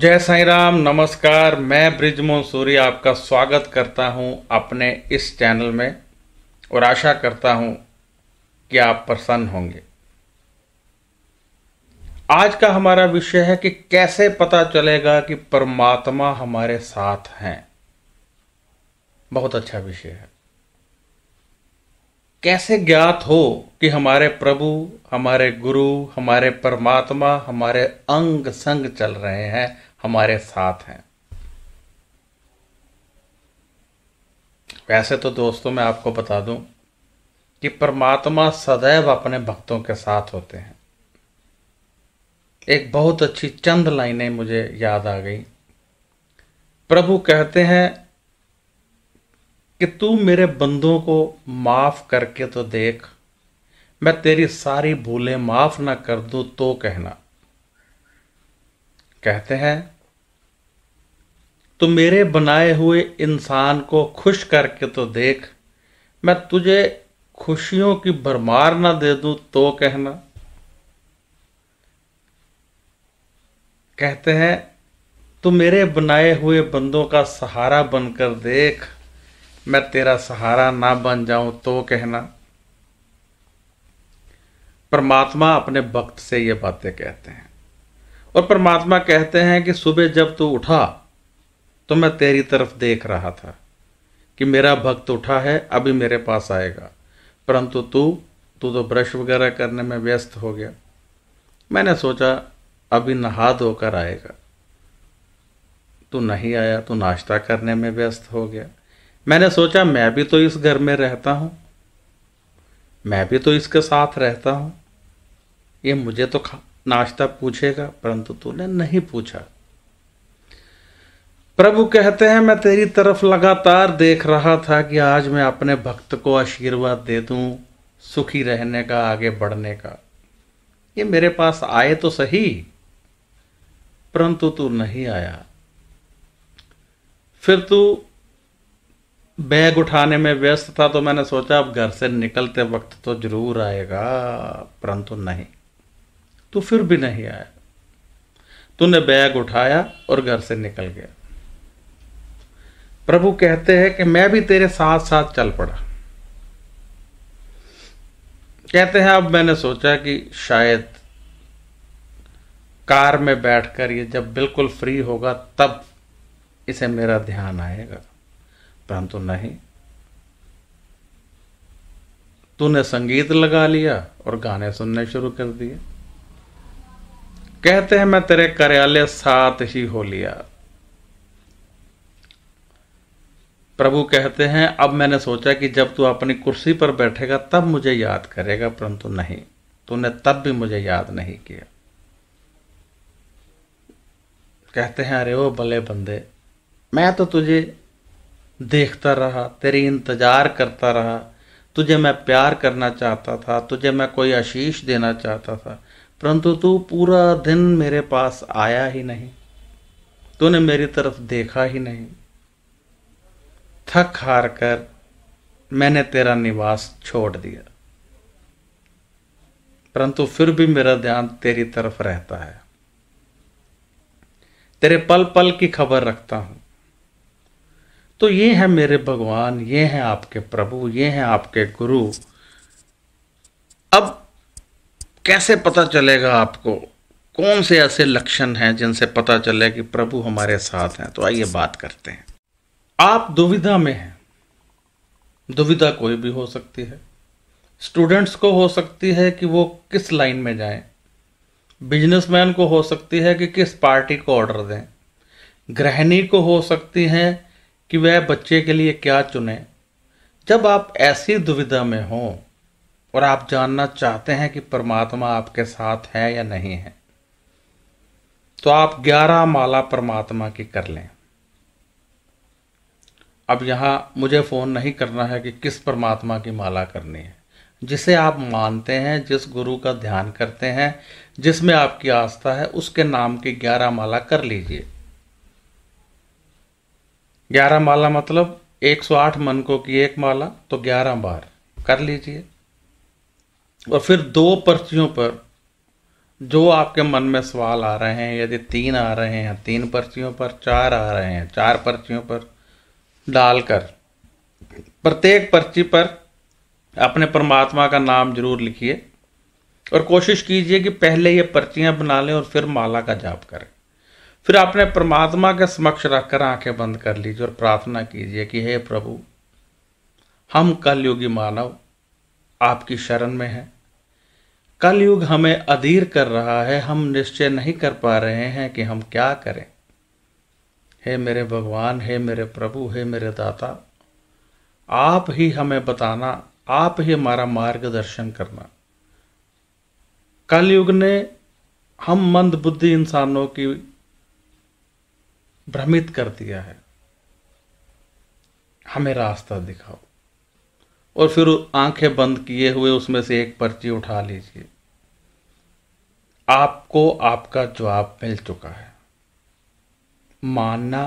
जय साई राम नमस्कार मैं ब्रिजमोहन सूर्य आपका स्वागत करता हूं अपने इस चैनल में और आशा करता हूं कि आप प्रसन्न होंगे आज का हमारा विषय है कि कैसे पता चलेगा कि परमात्मा हमारे साथ हैं बहुत अच्छा विषय है कैसे ज्ञात हो कि हमारे प्रभु हमारे गुरु हमारे परमात्मा हमारे अंग संग चल रहे हैं हमारे साथ हैं वैसे तो दोस्तों मैं आपको बता दूं कि परमात्मा सदैव अपने भक्तों के साथ होते हैं एक बहुत अच्छी चंद लाइनें मुझे याद आ गई प्रभु कहते हैं कि तू मेरे बंदों को माफ करके तो देख मैं तेरी सारी भूलें माफ ना कर दूं तो कहना कहते हैं तू मेरे बनाए हुए इंसान को खुश करके तो देख मैं तुझे खुशियों की भरमार ना दे दूं तो कहना कहते हैं तू मेरे बनाए हुए बंदों का सहारा बनकर देख मैं तेरा सहारा ना बन जाऊं तो कहना परमात्मा अपने भक्त से ये बातें कहते हैं और परमात्मा कहते हैं कि सुबह जब तू उठा तो मैं तेरी तरफ देख रहा था कि मेरा भक्त उठा है अभी मेरे पास आएगा परंतु तू तू तो ब्रश वगैरह करने में व्यस्त हो गया मैंने सोचा अभी नहा धोकर आएगा तू नहीं आया तू नाश्ता करने में व्यस्त हो गया मैंने सोचा मैं भी तो इस घर में रहता हूं मैं भी तो इसके साथ रहता हूं ये मुझे तो नाश्ता पूछेगा परंतु तूने नहीं पूछा प्रभु कहते हैं मैं तेरी तरफ लगातार देख रहा था कि आज मैं अपने भक्त को आशीर्वाद दे दूं सुखी रहने का आगे बढ़ने का ये मेरे पास आए तो सही परंतु तू नहीं आया फिर तू बैग उठाने में व्यस्त था तो मैंने सोचा अब घर से निकलते वक्त तो जरूर आएगा परंतु नहीं तो फिर भी नहीं आया तूने बैग उठाया और घर से निकल गया प्रभु कहते हैं कि मैं भी तेरे साथ साथ चल पड़ा कहते हैं अब मैंने सोचा कि शायद कार में बैठकर ये जब बिल्कुल फ्री होगा तब इसे मेरा ध्यान आएगा परंतु तो नहीं तूने संगीत लगा लिया और गाने सुनने शुरू कर दिए कहते हैं मैं तेरे कार्यालय साथ ही हो लिया प्रभु कहते हैं अब मैंने सोचा कि जब तू अपनी कुर्सी पर बैठेगा तब मुझे याद करेगा परंतु नहीं तूने तब भी मुझे याद नहीं किया कहते हैं अरे ओ भले बंदे मैं तो तुझे देखता रहा तेरे इंतज़ार करता रहा तुझे मैं प्यार करना चाहता था तुझे मैं कोई आशीष देना चाहता था परंतु तू पूरा दिन मेरे पास आया ही नहीं तूने मेरी तरफ देखा ही नहीं थक हार कर मैंने तेरा निवास छोड़ दिया परंतु फिर भी मेरा ध्यान तेरी तरफ रहता है तेरे पल पल की खबर रखता हूं तो ये है मेरे भगवान ये है आपके प्रभु ये हैं आपके गुरु अब कैसे पता चलेगा आपको कौन से ऐसे लक्षण हैं जिनसे पता चले कि प्रभु हमारे साथ हैं तो आइए बात करते हैं आप दुविधा में हैं दुविधा कोई भी हो सकती है स्टूडेंट्स को हो सकती है कि वो किस लाइन में जाएं, बिजनेसमैन को हो सकती है कि किस पार्टी को ऑर्डर दें गृहिणी को हो सकती हैं कि वह बच्चे के लिए क्या चुने जब आप ऐसी दुविधा में हों और आप जानना चाहते हैं कि परमात्मा आपके साथ है या नहीं है तो आप ग्यारह माला परमात्मा की कर लें अब यहां मुझे फ़ोन नहीं करना है कि किस परमात्मा की माला करनी है जिसे आप मानते हैं जिस गुरु का ध्यान करते हैं जिसमें आपकी आस्था है उसके नाम की ग्यारह माला कर लीजिए ग्यारह माला मतलब एक सौ मन मनकों की एक माला तो ग्यारह बार कर लीजिए और फिर दो पर्चियों पर जो आपके मन में सवाल आ रहे हैं यदि तीन आ रहे हैं तीन पर्चियों पर चार आ रहे हैं चार पर्चियों पर डालकर प्रत्येक पर्ची पर अपने परमात्मा का नाम जरूर लिखिए और कोशिश कीजिए कि पहले ये पर्चियां बना लें और फिर माला का जाप करें फिर आपने परमात्मा के समक्ष रखकर आंखें बंद कर लीजिए और प्रार्थना कीजिए कि हे प्रभु हम कलयुगी मानव आपकी शरण में हैं कलयुग हमें अधीर कर रहा है हम निश्चय नहीं कर पा रहे हैं कि हम क्या करें हे मेरे भगवान हे मेरे प्रभु हे मेरे दाता आप ही हमें बताना आप ही हमारा मार्गदर्शन करना कलयुग ने हम मंद बुद्धि इंसानों की भ्रमित कर दिया है हमें रास्ता दिखाओ और फिर आंखें बंद किए हुए उसमें से एक पर्ची उठा लीजिए आपको आपका जवाब मिल चुका है मानना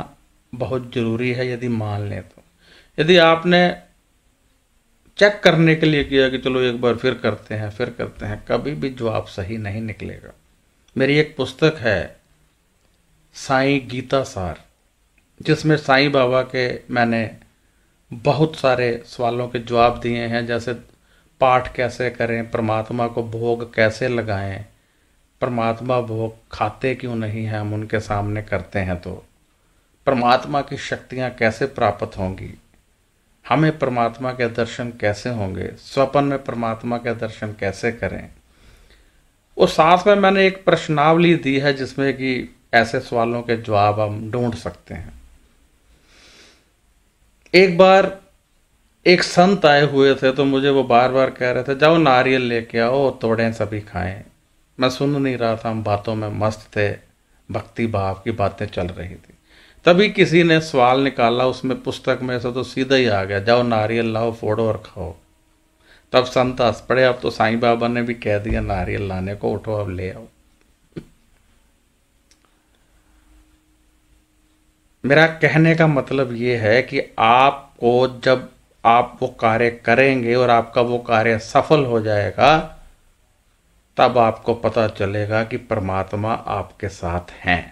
बहुत जरूरी है यदि मान लें तो यदि आपने चेक करने के लिए किया कि चलो एक बार फिर करते हैं फिर करते हैं कभी भी जवाब सही नहीं निकलेगा मेरी एक पुस्तक है साईं गीता सार जिसमें साईं बाबा के मैंने बहुत सारे सवालों के जवाब दिए हैं जैसे पाठ कैसे करें परमात्मा को भोग कैसे लगाएं परमात्मा भोग खाते क्यों नहीं हैं हम उनके सामने करते हैं तो परमात्मा की शक्तियाँ कैसे प्राप्त होंगी हमें परमात्मा के दर्शन कैसे होंगे स्वपन में परमात्मा के दर्शन कैसे करें उस साथ में मैंने एक प्रश्नावली दी है जिसमें कि ऐसे सवालों के जवाब हम ढूंढ सकते हैं एक बार एक संत आए हुए थे तो मुझे वो बार बार कह रहे थे जाओ नारियल लेके आओ तोड़ें सभी खाएं मैं सुन नहीं रहा था हम बातों में मस्त थे भक्ति भाव की बातें चल रही थी तभी किसी ने सवाल निकाला उसमें पुस्तक में से तो सीधा ही आ गया जाओ नारियल लाओ फोड़ो और खाओ तब संत हंस पड़े अब तो साईं बाबा ने भी कह दिया नारियल लाने को उठो अब ले आओ मेरा कहने का मतलब ये है कि आपको जब आप वो कार्य करेंगे और आपका वो कार्य सफल हो जाएगा तब आपको पता चलेगा कि परमात्मा आपके साथ हैं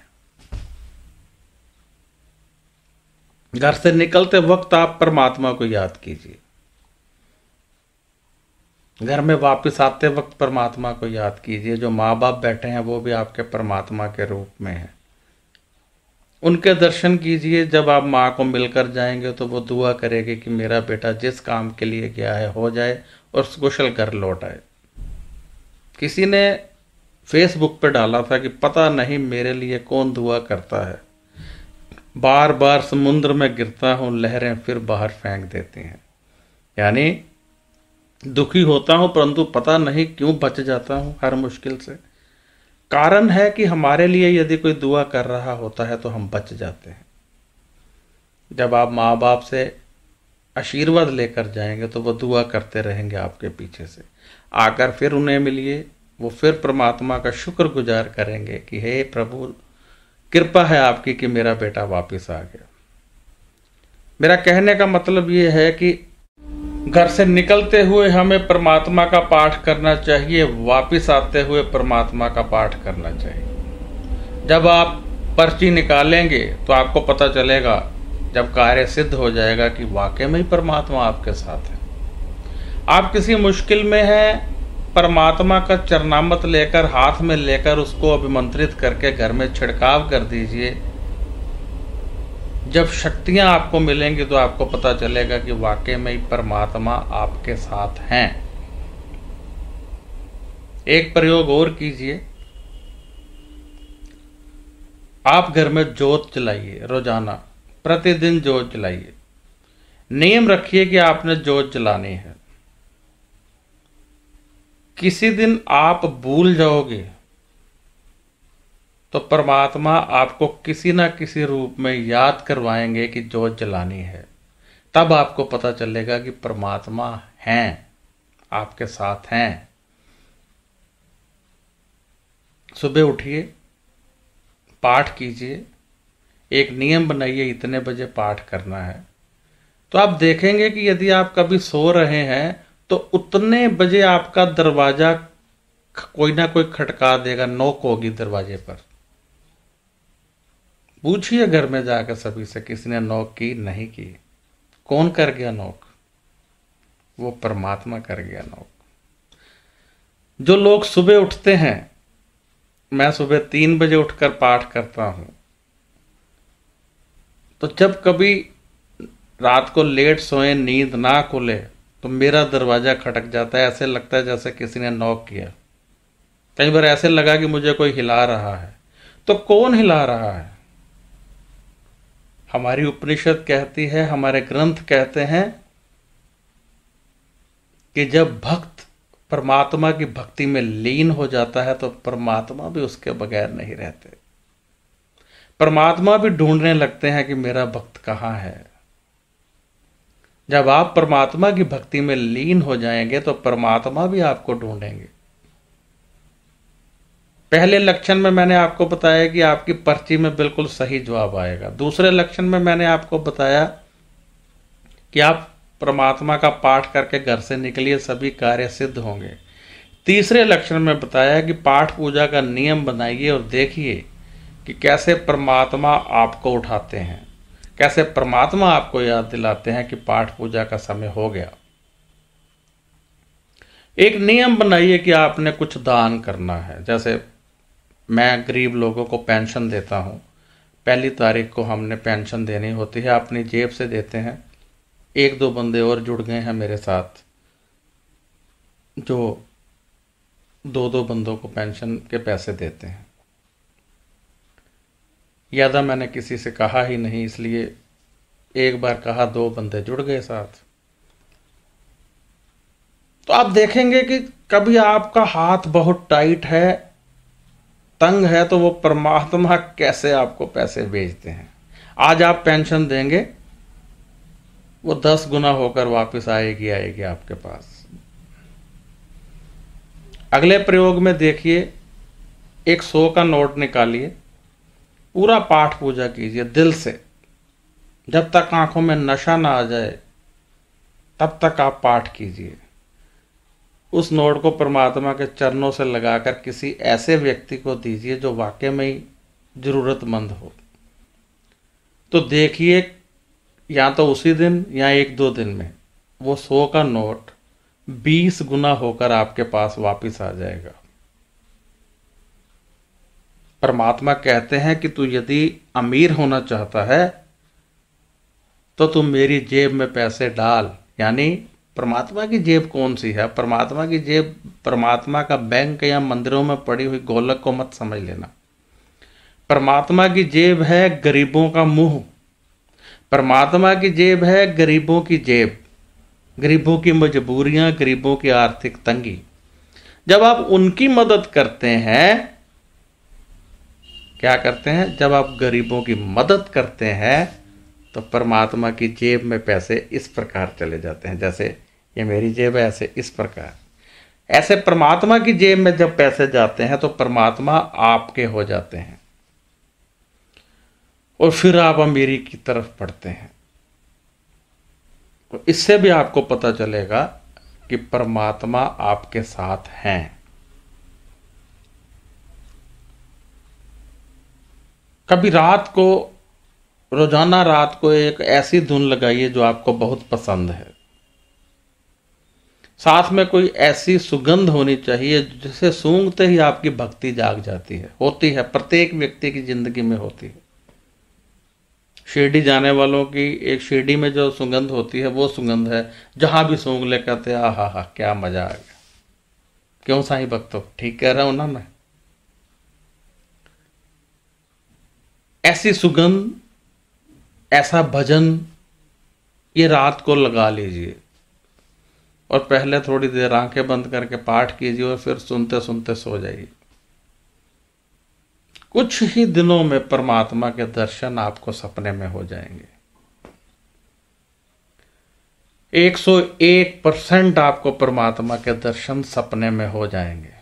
घर से निकलते वक्त आप परमात्मा को याद कीजिए घर में वापस आते वक्त परमात्मा को याद कीजिए जो माँ बाप बैठे हैं वो भी आपके परमात्मा के रूप में है उनके दर्शन कीजिए जब आप माँ को मिलकर जाएंगे तो वो दुआ करेगी कि मेरा बेटा जिस काम के लिए गया है हो जाए और कुशल कर लौट आए किसी ने फेसबुक पर डाला था कि पता नहीं मेरे लिए कौन दुआ करता है बार बार समुद्र में गिरता हूँ लहरें फिर बाहर फेंक देती हैं यानी दुखी होता हूँ परंतु पता नहीं क्यों बच जाता हूँ हर मुश्किल से कारण है कि हमारे लिए यदि कोई दुआ कर रहा होता है तो हम बच जाते हैं जब आप माँ बाप से आशीर्वाद लेकर जाएंगे तो वो दुआ करते रहेंगे आपके पीछे से आकर फिर उन्हें मिलिए वो फिर परमात्मा का शुक्र गुजार करेंगे कि हे प्रभु कृपा है आपकी कि मेरा बेटा वापस आ गया मेरा कहने का मतलब ये है कि घर से निकलते हुए हमें परमात्मा का पाठ करना चाहिए वापस आते हुए परमात्मा का पाठ करना चाहिए जब आप पर्ची निकालेंगे तो आपको पता चलेगा जब कार्य सिद्ध हो जाएगा कि वाकई में ही परमात्मा आपके साथ है आप किसी मुश्किल में हैं परमात्मा का चरणामत लेकर हाथ में लेकर उसको अभिमंत्रित करके घर में छिड़काव कर दीजिए जब शक्तियां आपको मिलेंगी तो आपको पता चलेगा कि वाकई में परमात्मा आपके साथ हैं एक प्रयोग और कीजिए आप घर में जोत जलाइए रोजाना प्रतिदिन जोत जलाइए नियम रखिए कि आपने जोत जलानी है किसी दिन आप भूल जाओगे तो परमात्मा आपको किसी ना किसी रूप में याद करवाएंगे कि जोत जलानी है तब आपको पता चलेगा कि परमात्मा हैं आपके साथ हैं सुबह उठिए पाठ कीजिए एक नियम बनाइए इतने बजे पाठ करना है तो आप देखेंगे कि यदि आप कभी सो रहे हैं तो उतने बजे आपका दरवाज़ा कोई ना कोई खटका देगा नोक होगी दरवाजे पर पूछिए घर में जाकर सभी से किसी ने नोक की नहीं की कौन कर गया नोक वो परमात्मा कर गया नोक जो लोग सुबह उठते हैं मैं सुबह तीन बजे उठकर पाठ करता हूं तो जब कभी रात को लेट सोए नींद ना खुले तो मेरा दरवाज़ा खटक जाता है ऐसे लगता है जैसे किसी ने नॉक किया कई बार ऐसे लगा कि मुझे कोई हिला रहा है तो कौन हिला रहा है हमारी उपनिषद कहती है हमारे ग्रंथ कहते हैं कि जब भक्त परमात्मा की भक्ति में लीन हो जाता है तो परमात्मा भी उसके बगैर नहीं रहते परमात्मा भी ढूंढने लगते हैं कि मेरा भक्त कहाँ है जब आप परमात्मा की भक्ति में लीन हो जाएंगे तो परमात्मा भी आपको ढूंढेंगे पहले लक्षण में मैंने आपको बताया कि आपकी पर्ची में बिल्कुल सही जवाब आएगा दूसरे लक्षण में मैंने आपको बताया कि आप परमात्मा का पाठ करके घर से निकलिए सभी कार्य सिद्ध होंगे तीसरे लक्षण में बताया कि पाठ पूजा का नियम बनाइए और देखिए कि कैसे परमात्मा आपको उठाते हैं कैसे परमात्मा आपको याद दिलाते हैं कि पाठ पूजा का समय हो गया एक नियम बनाइए कि आपने कुछ दान करना है जैसे मैं गरीब लोगों को पेंशन देता हूँ पहली तारीख को हमने पेंशन देनी होती है अपनी जेब से देते हैं एक दो बंदे और जुड़ गए हैं मेरे साथ जो दो दो बंदों को पेंशन के पैसे देते हैं यादा मैंने किसी से कहा ही नहीं इसलिए एक बार कहा दो बंदे जुड़ गए साथ तो आप देखेंगे कि कभी आपका हाथ बहुत टाइट है तंग है तो वो परमात्मा कैसे आपको पैसे भेजते हैं आज आप पेंशन देंगे वो दस गुना होकर वापस आएगी आएगी आपके पास अगले प्रयोग में देखिए एक सौ का नोट निकालिए पूरा पाठ पूजा कीजिए दिल से जब तक आंखों में नशा ना आ जाए तब तक आप पाठ कीजिए उस नोट को परमात्मा के चरणों से लगाकर किसी ऐसे व्यक्ति को दीजिए जो वाकई में ही ज़रूरतमंद हो तो देखिए या तो उसी दिन या एक दो दिन में वो सौ का नोट बीस गुना होकर आपके पास वापस आ जाएगा परमात्मा कहते हैं कि तू यदि अमीर होना चाहता है तो तुम मेरी जेब में पैसे डाल यानी परमात्मा की जेब कौन सी है परमात्मा की जेब परमात्मा का बैंक या मंदिरों में पड़ी हुई गोलक को मत समझ लेना परमात्मा की जेब है गरीबों का मुंह परमात्मा की जेब है गरीबों की जेब गरीबों की मजबूरियां गरीबों की आर्थिक तंगी जब आप उनकी मदद करते हैं क्या करते हैं जब आप गरीबों की मदद करते हैं तो परमात्मा की जेब में पैसे इस प्रकार चले जाते हैं जैसे ये मेरी जेब ऐसे इस प्रकार ऐसे परमात्मा की जेब में जब पैसे जाते हैं तो परमात्मा आपके हो जाते हैं और फिर आप अमीरी की तरफ पढ़ते हैं तो इससे भी आपको पता चलेगा कि परमात्मा आपके साथ हैं कभी रात को रोजाना रात को एक ऐसी धुन लगाइए जो आपको बहुत पसंद है साथ में कोई ऐसी सुगंध होनी चाहिए जिसे सूंघते ही आपकी भक्ति जाग जाती है होती है प्रत्येक व्यक्ति की जिंदगी में होती है शिरडी जाने वालों की एक शिरडी में जो सुगंध होती है वो सुगंध है जहां भी सूंघ ले कहते हैं आहा हा क्या मज़ा आ गया क्यों साई भक्तों ठीक कह रहा हूं ना मैं ऐसी सुगंध ऐसा भजन ये रात को लगा लीजिए और पहले थोड़ी देर आंखें बंद करके पाठ कीजिए और फिर सुनते सुनते सो जाइए कुछ ही दिनों में परमात्मा के दर्शन आपको सपने में हो जाएंगे 101 परसेंट आपको परमात्मा के दर्शन सपने में हो जाएंगे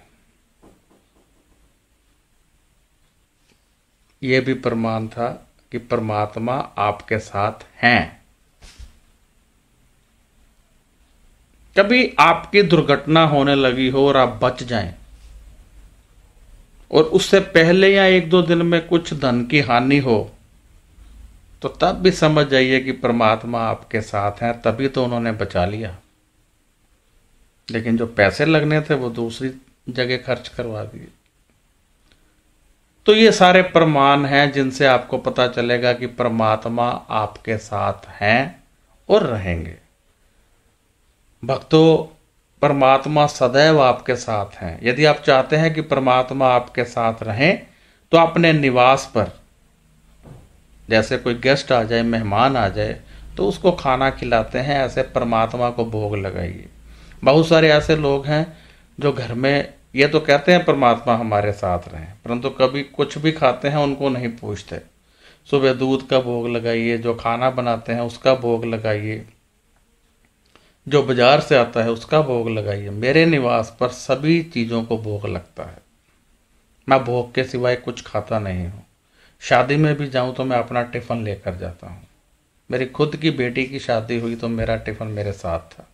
यह भी प्रमाण था कि परमात्मा आपके साथ हैं कभी आपकी दुर्घटना होने लगी हो और आप बच जाएं और उससे पहले या एक दो दिन में कुछ धन की हानि हो तो तब भी समझ जाइए कि परमात्मा आपके साथ हैं तभी तो उन्होंने बचा लिया लेकिन जो पैसे लगने थे वो दूसरी जगह खर्च करवा दिए तो ये सारे प्रमाण हैं जिनसे आपको पता चलेगा कि परमात्मा आपके साथ हैं और रहेंगे भक्तों परमात्मा सदैव आपके साथ हैं यदि आप चाहते हैं कि परमात्मा आपके साथ रहें तो अपने निवास पर जैसे कोई गेस्ट आ जाए मेहमान आ जाए तो उसको खाना खिलाते हैं ऐसे परमात्मा को भोग लगाइए बहुत सारे ऐसे लोग हैं जो घर में ये तो कहते हैं परमात्मा हमारे साथ रहें परंतु कभी कुछ भी खाते हैं उनको नहीं पूछते सुबह दूध का भोग लगाइए जो खाना बनाते हैं उसका भोग लगाइए जो बाजार से आता है उसका भोग लगाइए मेरे निवास पर सभी चीज़ों को भोग लगता है मैं भोग के सिवाय कुछ खाता नहीं हूँ शादी में भी जाऊँ तो मैं अपना टिफ़न लेकर जाता हूँ मेरी खुद की बेटी की शादी हुई तो मेरा टिफ़न मेरे साथ था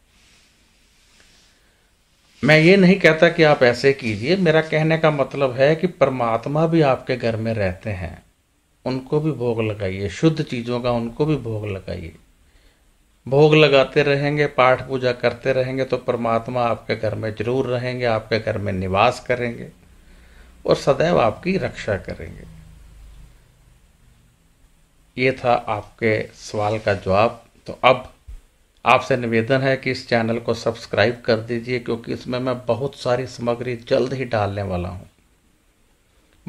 मैं ये नहीं कहता कि आप ऐसे कीजिए मेरा कहने का मतलब है कि परमात्मा भी आपके घर में रहते हैं उनको भी भोग लगाइए शुद्ध चीज़ों का उनको भी भोग लगाइए भोग लगाते रहेंगे पाठ पूजा करते रहेंगे तो परमात्मा आपके घर में जरूर रहेंगे आपके घर में निवास करेंगे और सदैव आपकी रक्षा करेंगे ये था आपके सवाल का जवाब तो अब आपसे निवेदन है कि इस चैनल को सब्सक्राइब कर दीजिए क्योंकि इसमें मैं बहुत सारी सामग्री जल्द ही डालने वाला हूँ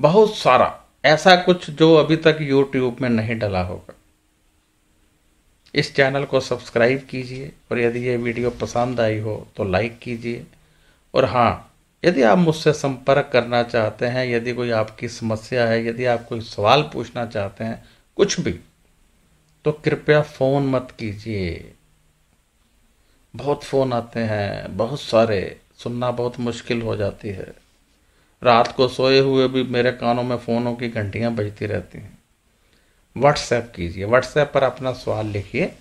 बहुत सारा ऐसा कुछ जो अभी तक यूट्यूब में नहीं डला होगा इस चैनल को सब्सक्राइब कीजिए और यदि ये वीडियो पसंद आई हो तो लाइक कीजिए और हाँ यदि आप मुझसे संपर्क करना चाहते हैं यदि कोई आपकी समस्या है यदि आप कोई सवाल पूछना चाहते हैं कुछ भी तो कृपया फ़ोन मत कीजिए बहुत फ़ोन आते हैं बहुत सारे सुनना बहुत मुश्किल हो जाती है रात को सोए हुए भी मेरे कानों में फ़ोनों की घंटियाँ बजती रहती हैं व्हाट्सएप कीजिए व्हाट्सएप पर अपना सवाल लिखिए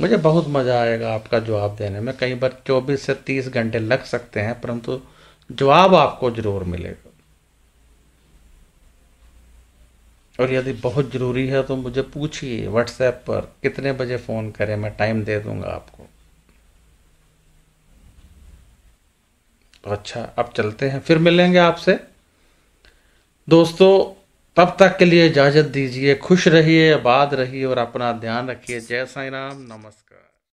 मुझे बहुत मज़ा आएगा आपका जवाब देने में कई बार 24 से 30 घंटे लग सकते हैं परंतु जवाब आपको ज़रूर मिलेगा और यदि बहुत ज़रूरी है तो मुझे पूछिए व्हाट्सएप पर कितने बजे फ़ोन करें मैं टाइम दे दूंगा आपको अच्छा अब चलते हैं फिर मिलेंगे आपसे दोस्तों तब तक के लिए इजाज़त दीजिए खुश रहिए आबाद रहिए और अपना ध्यान रखिए जय साई राम नमस्कार